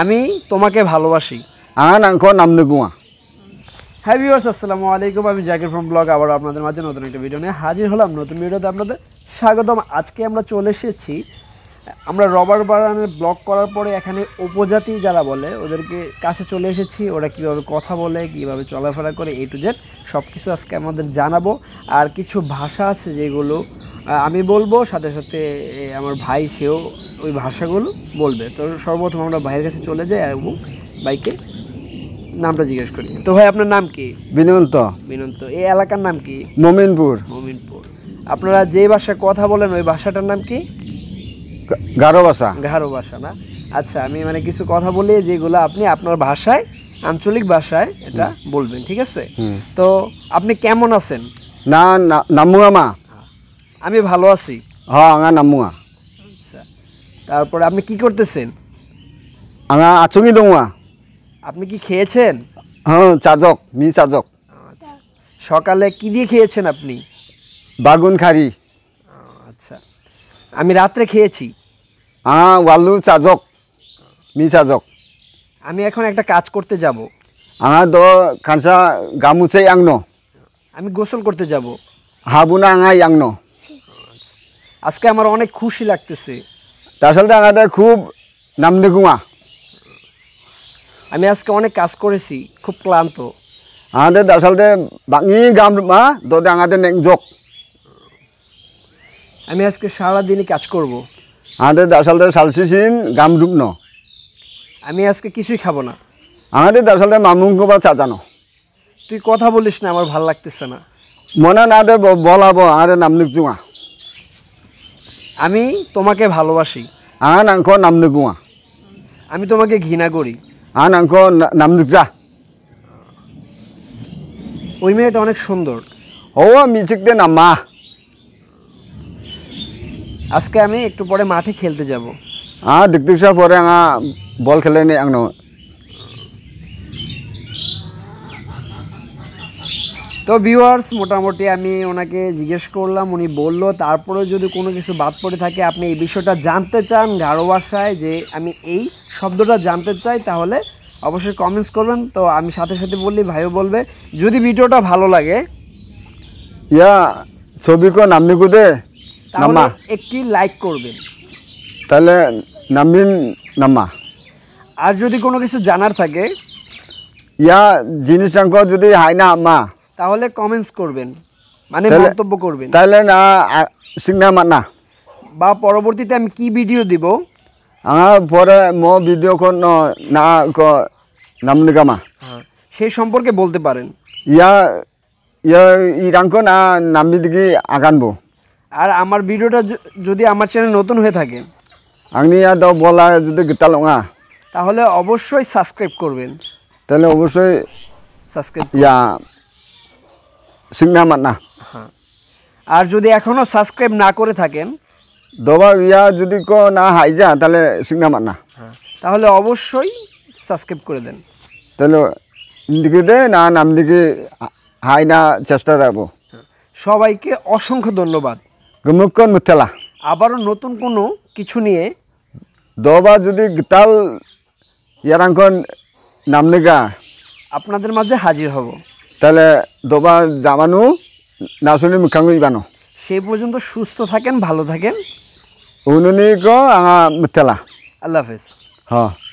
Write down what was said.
আমি তোমাকে ভালোবাসি আর আঙ্ক নাম নেগুয়া হ্যাঁ ভিউয়ার্স আসসালামু আলাইকুম আমি জাকির ফ্রম ব্লগ আবার আপনাদের মাঝে নতুন একটা ভিডিও নিয়ে হাজির হলাম নতুন ভিডিওতে আপনাদের স্বাগতম আজকে আমরা চলে এসেছি আমরা রবার বাগানের ব্লগ করার পরে এখানে উপজাতি যারা বলে ওদেরকে কাছে চলে এসেছি ওরা কীভাবে কথা বলে কীভাবে চলাফেরা করে এ টু জেড সব কিছু আজকে আমাদের জানাবো আর কিছু ভাষা আছে যেগুলো আমি বলবো সাথে সাথে আমার ভাই সেও ওই ভাষাগুলো বলবে তো সর্বপ্রথম আমরা ভাইয়ের কাছে চলে যাই এবং ভাইকে নামটা জিজ্ঞেস করি তো ভাই আপনার নাম কি বিনন্ত বিনন্ত এই এলাকার নাম কি মমিনপুর মমিনপুর আপনারা যে ভাষায় কথা বলেন ওই ভাষাটার নাম কি গারো ভাষা গারো ভাষা না আচ্ছা আমি মানে কিছু কথা বলি যেগুলো আপনি আপনার ভাষায় আঞ্চলিক ভাষায় এটা বলবেন ঠিক আছে তো আপনি কেমন আছেন না নামুয়ামা আমি ভালো আছি হ্যাঁ আঙা নামুয়া আচ্ছা, তারপরে আপনি কি করতেছেন আঙা আচুঙি দৌয়া আপনি কি খেয়েছেন হ্যাঁ চাজক মি চাজক আচ্ছা সকালে কি দিয়ে খেয়েছেন আপনি বাগুন খারি আচ্ছা আমি রাত্রে খেয়েছি হ্যাঁ ওয়ালু চাজক মি চাজক আমি এখন একটা কাজ করতে যাব আমার দ খানসা গামুচাই আংন আমি গোসল করতে যাব হাবুনা আঙা আংন আজকে আমার অনেক খুশি লাগতেছে আসলে আমাদের খুব দেখুমা আমি আজকে অনেক কাজ করেছি খুব ক্লান্ত আমাদের হ্যাঁ, আসলে বাঙি গাম মা দোদে আমাদের নেংজক আমি আজকে সারাদিনই কাজ করব আমাদের হ্যাঁ, আসলে সালসিসিন গাম ডুবন আমি আজকে কিছুই খাবো না আমাদের হ্যাঁ, আসলে মামুঙ্গ বা চাচানো তুই কথা বলিস না আমার ভাল লাগতেছে না মনে না দে বলাবো আমাদের নাম লিখজুয়া আমি তোমাকে ভালোবাসি আন আংক নামনে গুয়া আমি তোমাকে ঘৃণা করি আন আংক নামনুক যা ওই মেয়েটা অনেক সুন্দর ও মিউজিক দে না মা আজকে আমি একটু পরে মাঠে খেলতে যাব আ দেখতে পরে আঙা বল খেলে নেই আং তো ভিউয়ার্স মোটামুটি আমি ওনাকে জিজ্ঞেস করলাম উনি বলল তারপরে যদি কোনো কিছু বাদ পড়ে থাকে আপনি এই বিষয়টা জানতে চান গাঢ় ভাষায় যে আমি এই শব্দটা জানতে চাই তাহলে অবশ্যই কমেন্টস করবেন তো আমি সাথে সাথে বললি ভাইও বলবে যদি ভিডিওটা ভালো লাগে ইয়া ছবি কো নামনি কুদে নামা একটি লাইক করবেন তাহলে নামিন নামা আর যদি কোনো কিছু জানার থাকে ইয়া জিনিস যদি হাই না আমা তাহলে কমেন্টস করবেন মানে মন্তব্য করবেন তাহলে না সিনেমা না বা পরবর্তীতে আমি কি ভিডিও দিব আমার পরে মো ভিডিও কোন না নাম লিগামা হ্যাঁ, সেই সম্পর্কে বলতে পারেন ইয়া ইয়া ইরাঙ্ক না নামি দিকে আগানবো আর আমার ভিডিওটা যদি আমার চ্যানেল নতুন হয়ে থাকে আপনি আর বলা যদি গীতা লোঙা তাহলে অবশ্যই সাবস্ক্রাইব করবেন তাহলে অবশ্যই সাবস্ক্রাইব ইয়া সিংনামার না হ্যাঁ। আর যদি এখনো সাবস্ক্রাইব না করে থাকেন দবা ইয়া যদি ক না হাই যা তাহলে সিংনামার না হ্যাঁ, তাহলে অবশ্যই সাবস্ক্রাইব করে দেন তাহলে দিকে দে না নাম দিকে হাই না চেষ্টা রাখবো হ্যাঁ, সবাইকে অসংখ্য ধন্যবাদ গুমুক্ষণ মুথালা আবারও নতুন কোনো কিছু নিয়ে দবা যদি তাল ইয়ারাঙ্কন নামলেগা আপনাদের মাঝে হাজির হব তাহলে দোবা জামানো না শুনে মুখাঙ্গুই বানো সেই পর্যন্ত সুস্থ থাকেন ভালো থাকেন উনুনি গো আঙা মুতালা আল্লাহ হাফেজ হ্যাঁ